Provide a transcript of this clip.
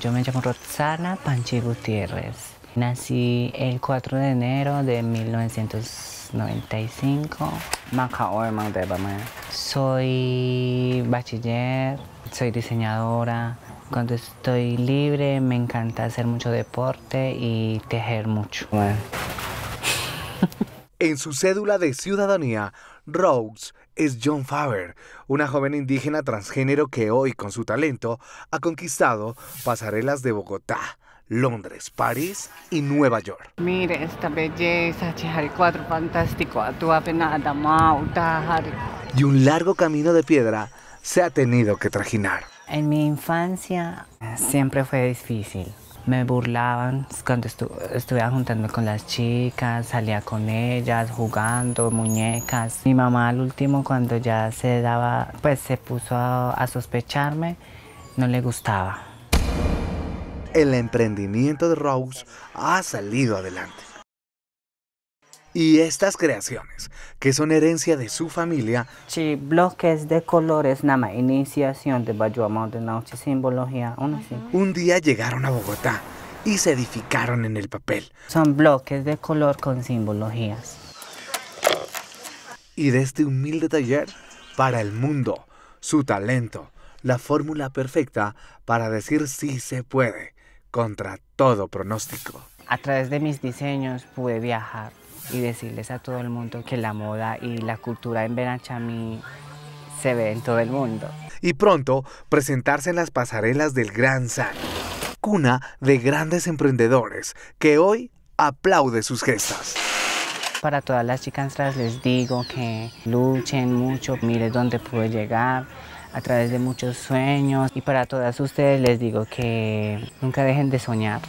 Yo me llamo Roxana Panchi Gutiérrez. Nací el 4 de enero de 1995. Soy bachiller, soy diseñadora. Cuando estoy libre me encanta hacer mucho deporte y tejer mucho. En su cédula de ciudadanía, Rose es John Faber, una joven indígena transgénero que hoy con su talento ha conquistado pasarelas de Bogotá, Londres, París y Nueva York. Mire esta belleza, Cuatro fantástico, tu Y un largo camino de piedra se ha tenido que trajinar. En mi infancia siempre fue difícil me burlaban cuando estu estuve juntando con las chicas, salía con ellas, jugando, muñecas. Mi mamá al último cuando ya se daba, pues se puso a, a sospecharme, no le gustaba. El emprendimiento de Rose ha salido adelante. Y estas creaciones, que son herencia de su familia. Sí, bloques de colores, nada más, iniciación de Bayuamón de Noche, simbología, Un día llegaron a Bogotá y se edificaron en el papel. Son bloques de color con simbologías. Y de este humilde taller, para el mundo, su talento, la fórmula perfecta para decir sí se puede, contra todo pronóstico. A través de mis diseños pude viajar y decirles a todo el mundo que la moda y la cultura en Benachamí se ve en todo el mundo. Y pronto presentarse en las pasarelas del Gran San, cuna de grandes emprendedores que hoy aplaude sus gestas. Para todas las chicas les digo que luchen mucho, miren dónde pude llegar a través de muchos sueños y para todas ustedes les digo que nunca dejen de soñar.